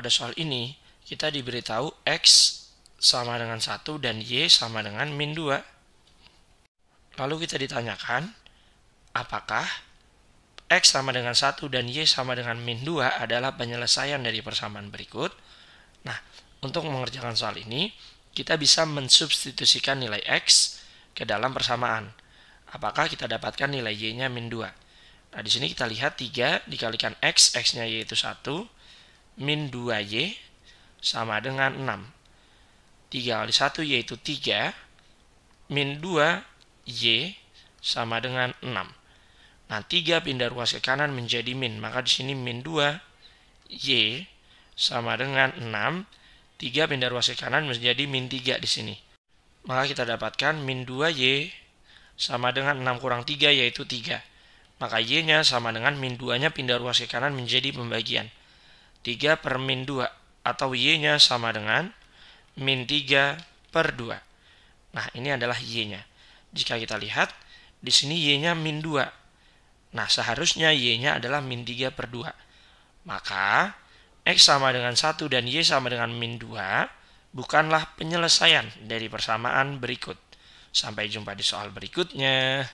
pada soal ini, kita diberitahu X sama dengan 1 dan Y sama dengan min 2. Lalu kita ditanyakan, apakah X sama dengan 1 dan Y sama dengan min 2 adalah penyelesaian dari persamaan berikut? Nah, untuk mengerjakan soal ini, kita bisa mensubstitusikan nilai X ke dalam persamaan. Apakah kita dapatkan nilai Y-nya min 2? Nah, di sini kita lihat 3 dikalikan X, X-nya Y itu 1, min 2y sama dengan 6. 3 kali 1 yaitu 3, min 2y sama dengan 6. Nah, 3 pindah ruas ke kanan menjadi min, maka di sini min 2y sama dengan 6. 3 pindah ruas ke kanan menjadi min 3 di sini. Maka kita dapatkan min 2y sama dengan 6 kurang 3 yaitu 3. Maka y-nya sama dengan min 2-nya pindah ruas ke kanan menjadi pembagian. 3 per min 2 atau Y-nya sama dengan min 3 per 2. Nah, ini adalah Y-nya. Jika kita lihat, di sini Y-nya min 2. Nah, seharusnya Y-nya adalah min 3 per 2. Maka, X sama dengan 1 dan Y sama dengan min 2 bukanlah penyelesaian dari persamaan berikut. Sampai jumpa di soal berikutnya.